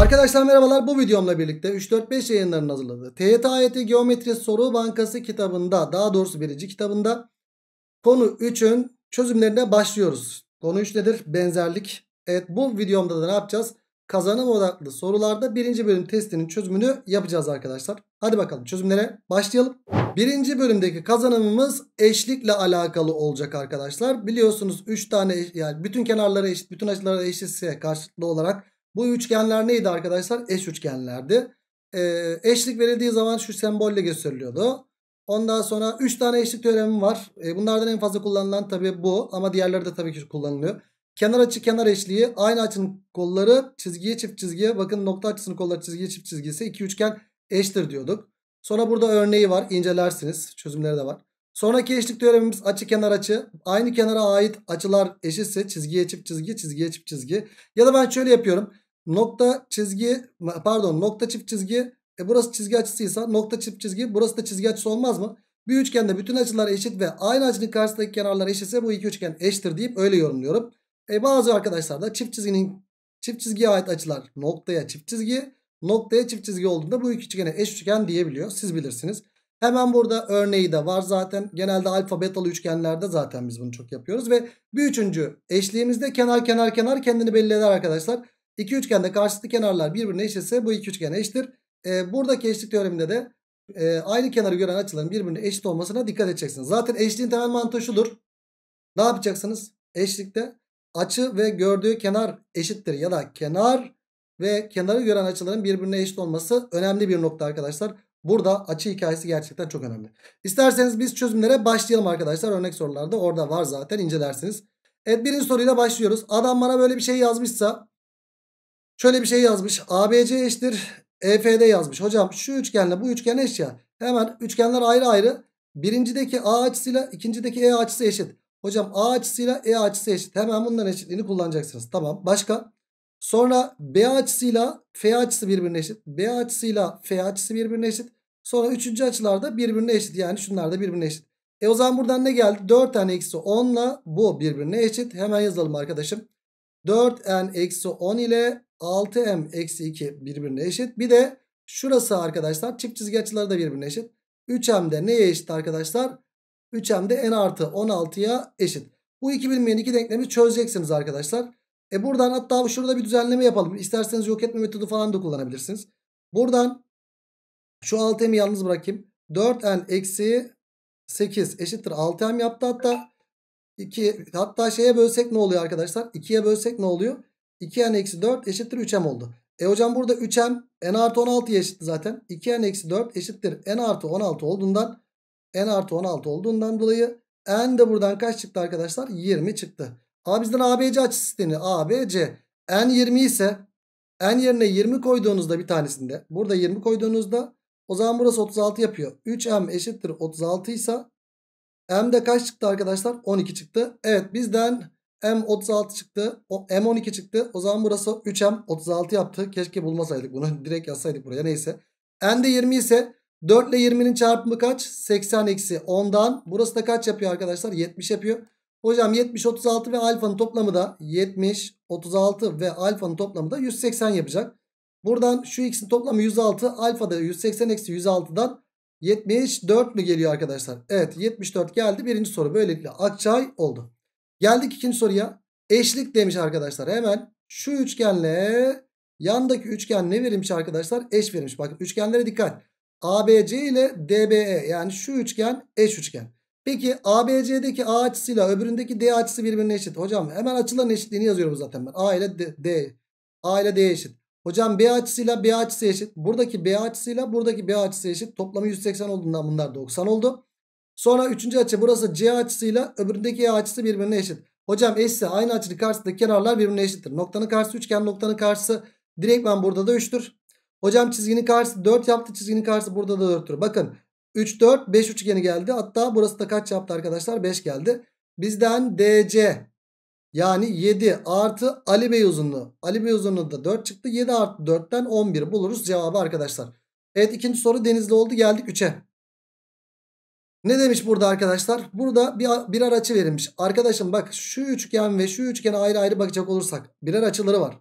Arkadaşlar merhabalar bu videomla birlikte 3-4-5 yayınların hazırladığı TYT AYT e Geometri Soru Bankası kitabında daha doğrusu birinci kitabında konu 3'ün çözümlerine başlıyoruz. Konu 3 nedir? Benzerlik. Evet bu videomda da ne yapacağız? Kazanım odaklı sorularda birinci bölüm testinin çözümünü yapacağız arkadaşlar. Hadi bakalım çözümlere başlayalım. Birinci bölümdeki kazanımımız eşlikle alakalı olacak arkadaşlar. Biliyorsunuz 3 tane yani bütün kenarları eşit bütün açıları eşitse karşılıklı olarak bu üçgenler neydi arkadaşlar? Eş üçgenlerdi. Ee, eşlik verildiği zaman şu sembolle gösteriliyordu. Ondan sonra 3 tane eşlik teoremi var. Ee, bunlardan en fazla kullanılan tabii bu ama diğerleri de tabii ki kullanılıyor. Kenar açı kenar eşliği aynı açının kolları çizgiye çift çizgiye bakın nokta açısının kolları çizgiye çift çizgisi iki üçgen eştir diyorduk. Sonra burada örneği var İncelersiniz. çözümleri de var. Sonraki eşlik teoremimiz açı kenar açı. Aynı kenara ait açılar eşitse çizgiye çift çizgi çizgiye çift çizgi. Ya da ben şöyle yapıyorum. Nokta çizgi pardon nokta çift çizgi. E burası çizgi açısıysa nokta çift çizgi burası da çizgi açısı olmaz mı? Bir üçgende bütün açılar eşit ve aynı açının karşısındaki kenarlar eşitse bu iki üçgen eşittir deyip öyle yorumluyorum. E bazı arkadaşlar da çift çizginin çift çizgiye ait açılar noktaya çift çizgi noktaya çift çizgi olduğunda bu iki üçgene eş üçgen diyebiliyor. Siz bilirsiniz. Hemen burada örneği de var zaten. Genelde alfa betalı üçgenlerde zaten biz bunu çok yapıyoruz. Ve bir üçüncü eşliğimizde kenar kenar kenar kendini belli eder arkadaşlar. İki üçgende karşılıklı kenarlar birbirine eşitse bu iki üçgen eşittir. E, buradaki eşlik teoreminde de e, aynı kenarı gören açıların birbirine eşit olmasına dikkat edeceksiniz. Zaten eşliğin temel mantığı şudur. Ne yapacaksınız? Eşlikte açı ve gördüğü kenar eşittir ya da kenar ve kenarı gören açıların birbirine eşit olması önemli bir nokta arkadaşlar. Burada açı hikayesi gerçekten çok önemli. İsterseniz biz çözümlere başlayalım arkadaşlar. Örnek sorularda orada var zaten incelersiniz. Evet birinci soruyla başlıyoruz. Adam bana böyle bir şey yazmışsa şöyle bir şey yazmış. ABC eşittir EFD yazmış. Hocam şu üçgenle bu üçgen eş ya. Hemen üçgenler ayrı ayrı. Birincideki A açısıyla ikincideki E açısı eşit. Hocam A açısıyla E açısı eşit. Hemen bunların eşitliğini kullanacaksınız. Tamam başka. Sonra B açısıyla F açısı birbirine eşit. B açısıyla F açısı birbirine eşit. Sonra üçüncü açılar da birbirine eşit. Yani şunlar da birbirine eşit. E o zaman buradan ne geldi? 4 n eksi 10 ile bu birbirine eşit. Hemen yazalım arkadaşım. 4n eksi 10 ile 6m eksi 2 birbirine eşit. Bir de şurası arkadaşlar çift çizgi açıları da birbirine eşit. 3m de neye eşit arkadaşlar? 3m de n artı 16'ya eşit. Bu iki bilmeyen iki denklemi çözeceksiniz arkadaşlar. E buradan hatta şurada bir düzenleme yapalım. İsterseniz yok etme metodu falan da kullanabilirsiniz. Buradan şu 6m'i yalnız bırakayım. 4n eksi 8 eşittir 6m yaptı hatta. 2, hatta şeye bölsek ne oluyor arkadaşlar? 2'ye bölsek ne oluyor? 2n eksi 4 eşittir 3m oldu. E hocam burada 3m n artı 16'ya eşittir zaten. 2n eksi 4 eşittir n artı 16 olduğundan n artı 16 olduğundan dolayı n de buradan kaç çıktı arkadaşlar? 20 çıktı. A bizden ABC açısı deniyor. ABC n 20 ise n yerine 20 koyduğunuzda bir tanesinde burada 20 koyduğunuzda o zaman burası 36 yapıyor. 3m eşittir 36 ise m de kaç çıktı arkadaşlar? 12 çıktı. Evet bizden m 36 çıktı. O, m 12 çıktı. O zaman burası 3m 36 yaptı. Keşke bulmasaydık bunu. Direkt yazsaydık buraya neyse. n de 20 ise 4 ile 20'nin çarpımı kaç? 80 eksi 10'dan. Burası da kaç yapıyor arkadaşlar? 70 yapıyor. Hocam 70, 36 ve alfanın toplamı da 70, 36 ve alfanın toplamı da 180 yapacak. Buradan şu x'in toplamı 106. Alfa da 180 eksi 106'dan 74 mi geliyor arkadaşlar? Evet 74 geldi. Birinci soru böylelikle Akçay oldu. Geldik ikinci soruya. Eşlik demiş arkadaşlar. Hemen şu üçgenle yandaki üçgen ne verilmiş arkadaşlar? Eş verilmiş. Bakın üçgenlere dikkat. ABC ile DBE yani şu üçgen eş üçgen. Peki ABC'deki A açısıyla öbüründeki D açısı birbirine eşit. Hocam hemen açıların eşitliğini yazıyorum zaten ben. A ile D, D A ile D eşit. Hocam B açısıyla B açısı eşit. Buradaki B açısıyla buradaki B açısı eşit. Toplamı 180 olduğundan bunlar 90 oldu. Sonra üçüncü açı burası C açısıyla öbüründeki E açısı birbirine eşit. Hocam eşse aynı açının karşısındaki kenarlar birbirine eşittir. Noktanın karşısı üçgen noktanın karşısı direktmen burada da 3'tür. Hocam çizginin karşısı 4 yaptı çizginin karşısı burada da 4'tür. Bakın 3 4 5 üçgeni geldi. Hatta burası da kaç yaptı arkadaşlar? 5 geldi. Bizden DC yani 7 artı Ali Bey uzunluğu. Ali Bey uzunluğu da 4 çıktı. 7 artı 4'ten 11 buluruz cevabı arkadaşlar. Evet ikinci soru Denizli oldu. Geldik 3'e. Ne demiş burada arkadaşlar? Burada bir, birer açı verilmiş. Arkadaşım bak şu üçgen ve şu üçgene ayrı ayrı bakacak olursak birer açıları var.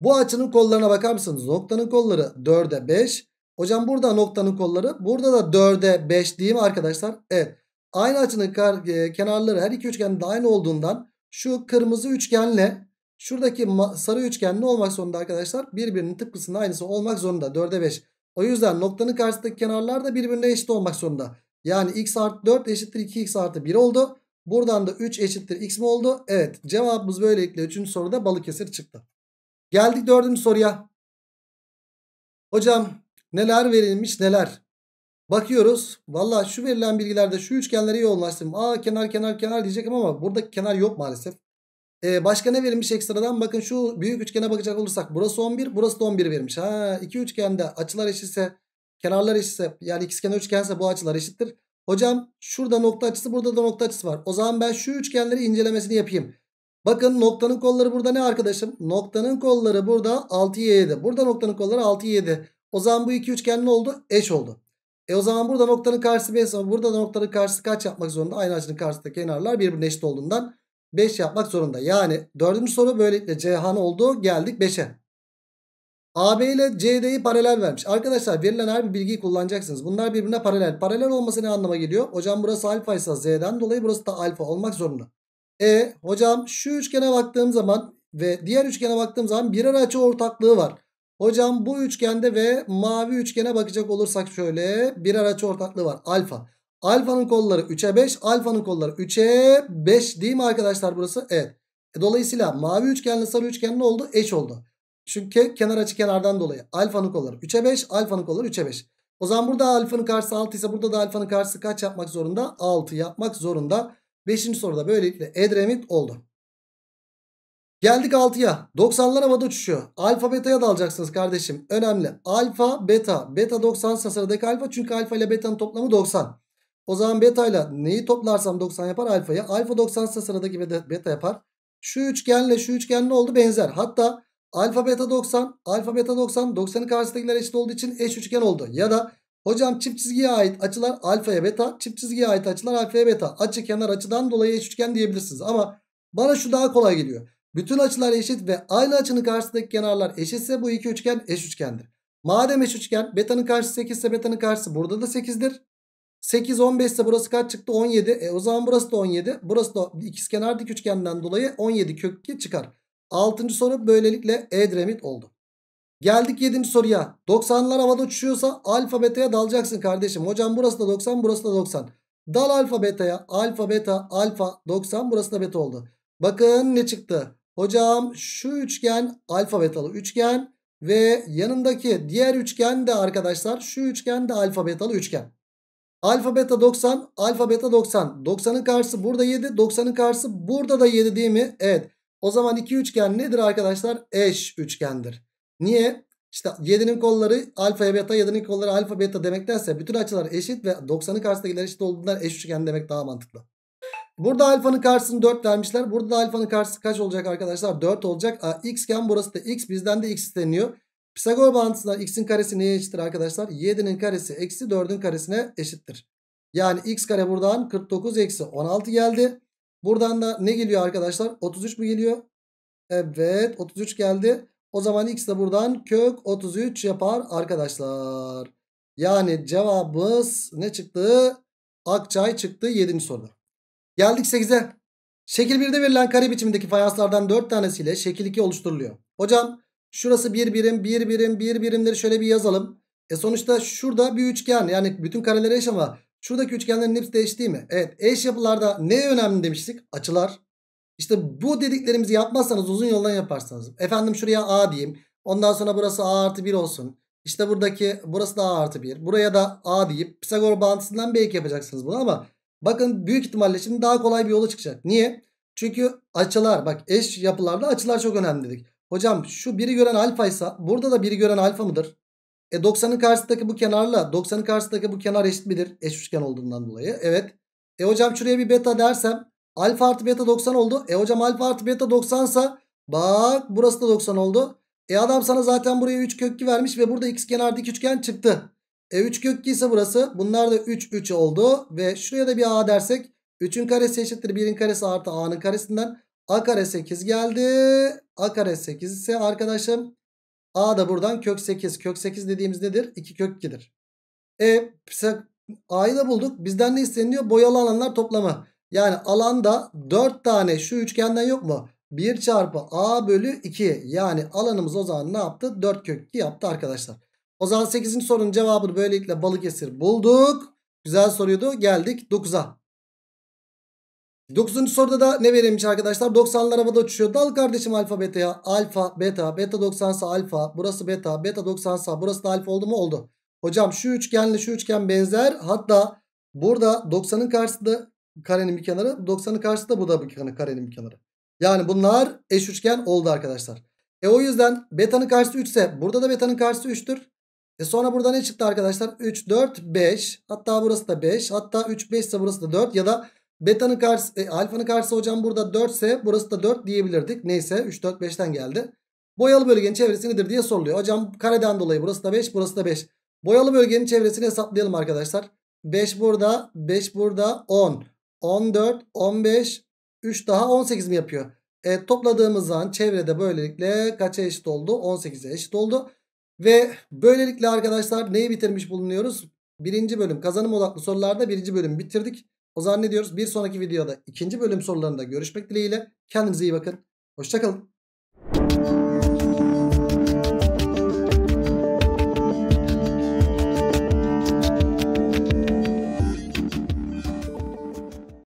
Bu açının kollarına bakar mısınız? Noktanın kolları 4'e 5. Hocam burada noktanın kolları. Burada da 4'e 5 değil mi arkadaşlar? Evet. Aynı açının e, kenarları her iki üçgende aynı olduğundan şu kırmızı üçgenle şuradaki sarı üçgen ne olmak zorunda arkadaşlar? Birbirinin tıpkısında aynısı olmak zorunda. 4'e 5. O yüzden noktanın karşısındaki kenarlar da birbirine eşit olmak zorunda. Yani x artı 4 eşittir 2x artı 1 oldu. Buradan da 3 eşittir x mi oldu? Evet cevabımız böylelikle 3. soruda Balıkesir çıktı. Geldik 4. soruya. Hocam neler verilmiş neler. Bakıyoruz. Valla şu verilen bilgilerde şu üçgenlere yoğunlaştım. Aa kenar kenar kenar diyecektim ama burada kenar yok maalesef. Ee, başka ne verilmiş ekstradan? Bakın şu büyük üçgene bakacak olursak. Burası 11 burası da 11 vermiş. Ha iki üçgende açılar eşitse kenarlar eşitse yani ikizkenar üçgense bu açılar eşittir. Hocam şurada nokta açısı burada da nokta açısı var. O zaman ben şu üçgenleri incelemesini yapayım. Bakın noktanın kolları burada ne arkadaşım? Noktanın kolları burada 6 7. Burada noktanın kolları 6 7. O zaman bu iki üçgen ne oldu? Eş oldu. E o zaman burada noktanın karşısı 5 ama burada noktanın karşısı kaç yapmak zorunda? Aynı açının karşısındaki kenarlar birbirine eşit olduğundan 5 yapmak zorunda. Yani dördüncü soru böylelikle Cihan oldu. Geldik 5'e. AB ile CD'yi paralel vermiş. Arkadaşlar verilen her bir bilgiyi kullanacaksınız. Bunlar birbirine paralel. Paralel olması ne anlama geliyor? Hocam burası alfa ise Z'den dolayı burası da alfa olmak zorunda. E hocam şu üçgene baktığım zaman ve diğer üçgene baktığım zaman birer açı ortaklığı var. Hocam bu üçgende ve mavi üçgene bakacak olursak şöyle bir araç ortaklığı var. Alfa. Alfanın kolları 3'e 5. Alfanın kolları 3'e 5 değil mi arkadaşlar burası? Evet. E, dolayısıyla mavi üçgenle sarı üçgen ne oldu? Eş oldu. Çünkü kenar açı kenardan dolayı. Alfanın kolları 3'e 5. Alfanın kolları 3'e 5. O zaman burada alfanın karşısı 6 ise burada da alfanın karşısı kaç yapmak zorunda? 6 yapmak zorunda. 5. soruda böylelikle Edremit oldu. Geldik 6'ya. 90'lar havada uçuşuyor. Alfa beta'ya da alacaksınız kardeşim. Önemli. Alfa beta. Beta 90 sıradaki alfa. Çünkü alfa ile beta'nın toplamı 90. O zaman beta ile neyi toplarsam 90 yapar alfaya. Alfa 90 sıradaki beta yapar. Şu üçgenle şu üçgen ne oldu? Benzer. Hatta alfa beta 90. Alfa beta 90. 90'ın karşısındakiler eşit olduğu için eş üçgen oldu. Ya da hocam çift çizgiye ait açılar alfaya beta. Çift çizgiye ait açılar alfaya beta. Açı kenar açıdan dolayı eş üçgen diyebilirsiniz. Ama bana şu daha kolay geliyor. Bütün açılar eşit ve aynı açının karşısındaki kenarlar eşitse bu iki üçgen eş üçgendir. Madem eş üçgen betanın karşısı 8 ise betanın karşısı burada da 8'dir. 8 15 ise burası kaç çıktı? 17. E, o zaman burası da 17. Burası da ikizkenar dik üçgenden dolayı 17 kök 2 çıkar. 6. soru böylelikle E Edremit oldu. Geldik 7. soruya. 90'lar havada uçuşuyorsa alfa beta'ya dalacaksın kardeşim. Hocam burası da 90 burası da 90. Dal alfa beta'ya alfa beta alfa 90 burası da beta oldu. Bakın ne çıktı? Hocam şu üçgen alfa betalı üçgen ve yanındaki diğer üçgen de arkadaşlar şu üçgen de alfa betalı üçgen. Alfa beta 90, alfa beta 90. 90'ın karşısı burada 7, 90'ın karşısı burada da 7 değil mi? Evet. O zaman iki üçgen nedir arkadaşlar? Eş üçgendir. Niye? İşte 7'nin kolları alfa beta, 7'nin kolları alfa beta demektense bütün açılar eşit ve 90'ın karşısındakiler eşit olduğundan eş üçgen demek daha mantıklı. Burada alfanın karşısını 4 vermişler. Burada da alfanın karşısı kaç olacak arkadaşlar? 4 olacak. A, x iken burası da x. Bizden de x isteniyor. Pisagor bağıntısından x'in karesi neye eşittir arkadaşlar? 7'nin karesi eksi 4'ün karesine eşittir. Yani x kare buradan 49 eksi 16 geldi. Buradan da ne geliyor arkadaşlar? 33 mü geliyor? Evet 33 geldi. O zaman x de buradan kök 33 yapar arkadaşlar. Yani cevabımız ne çıktı? Akçay çıktı 7. soruda. Geldik 8'e. Şekil 1'de verilen kare biçimindeki fayanslardan 4 tanesiyle şekil 2 oluşturuluyor. Hocam şurası 1 bir birim 1 bir birim 1 bir birimleri şöyle bir yazalım. E sonuçta şurada bir üçgen yani bütün kareler eş ama şuradaki üçgenlerin hepsi de eş değil mi? Evet eş yapılarda ne önemli demiştik? Açılar. İşte bu dediklerimizi yapmazsanız uzun yoldan yaparsanız. Efendim şuraya A diyeyim. Ondan sonra burası A artı 1 olsun. İşte buradaki burası da A artı 1. Buraya da A deyip Pisagor bağıntısından belki yapacaksınız bunu ama Bakın büyük ihtimalle şimdi daha kolay bir yola çıkacak. Niye? Çünkü açılar bak eş yapılarda açılar çok önemli dedik. Hocam şu biri gören alfaysa burada da biri gören alfa mıdır? E 90'ın karşısındaki bu kenarla 90'ın karşısındaki bu kenar eşit midir? Eş üçgen olduğundan dolayı. Evet. E hocam şuraya bir beta dersem alfa artı beta 90 oldu. E hocam alfa artı beta 90 sa bak burası da 90 oldu. E adam sana zaten buraya 3 kökü vermiş ve burada x kenarda iki üçgen çıktı. E3 kök 2 ise burası. Bunlar da 3 3 oldu. Ve şuraya da bir A dersek. 3'ün karesi eşittir 1'in karesi artı A'nın karesinden. A kare 8 geldi. A kare 8 ise arkadaşım. A da buradan kök 8. Kök 8 dediğimiz nedir? 2 kök 2'dir. E A'yı da bulduk. Bizden ne isteniyor? Boyalı alanlar toplamı. Yani alanda 4 tane şu üçgenden yok mu? 1 çarpı A bölü 2. Yani alanımız o zaman ne yaptı? 4 kök 2 yaptı arkadaşlar. O zaman 8. sorunun cevabını böylelikle Balıkesir bulduk. Güzel soruydu. Geldik 9'a. 9. soruda da ne verilmiş arkadaşlar? 90'lar havada uçuşuyor. Dal kardeşim alfa beta ya Alfa, beta, beta 90 sa alfa. Burası beta, beta 90 sa burası da alfa oldu mu? Oldu. Hocam şu üçgenle şu üçgen benzer. Hatta burada 90'ın karşısında karenin bir kenarı. 90'ın karşısında bu da bir karenin bir kenarı. Yani bunlar eş üçgen oldu arkadaşlar. E o yüzden betanın karşısı 3 ise burada da betanın karşısı 3'tür. E sonra burada ne çıktı arkadaşlar? 3, 4, 5. Hatta burası da 5. Hatta 3, 5 ise burası da 4. Ya da beta'nın karşısı, e, alfanın karşısı hocam burada 4 ise burası da 4 diyebilirdik. Neyse 3, 4, 5'ten geldi. Boyalı bölgenin çevresi nedir diye soruluyor. Hocam kareden dolayı burası da 5, burası da 5. Boyalı bölgenin çevresini hesaplayalım arkadaşlar. 5 burada, 5 burada, 10. 14, 15, 3 daha 18 mi yapıyor? E, topladığımız zaman çevrede böylelikle kaça eşit oldu? 18'e eşit oldu. Ve böylelikle arkadaşlar neyi bitirmiş bulunuyoruz? Birinci bölüm kazanım odaklı sorularda birinci bölüm bitirdik. O zaman ne diyoruz? Bir sonraki videoda ikinci bölüm sorularında görüşmek dileğiyle. Kendinize iyi bakın. Hoşçakalın.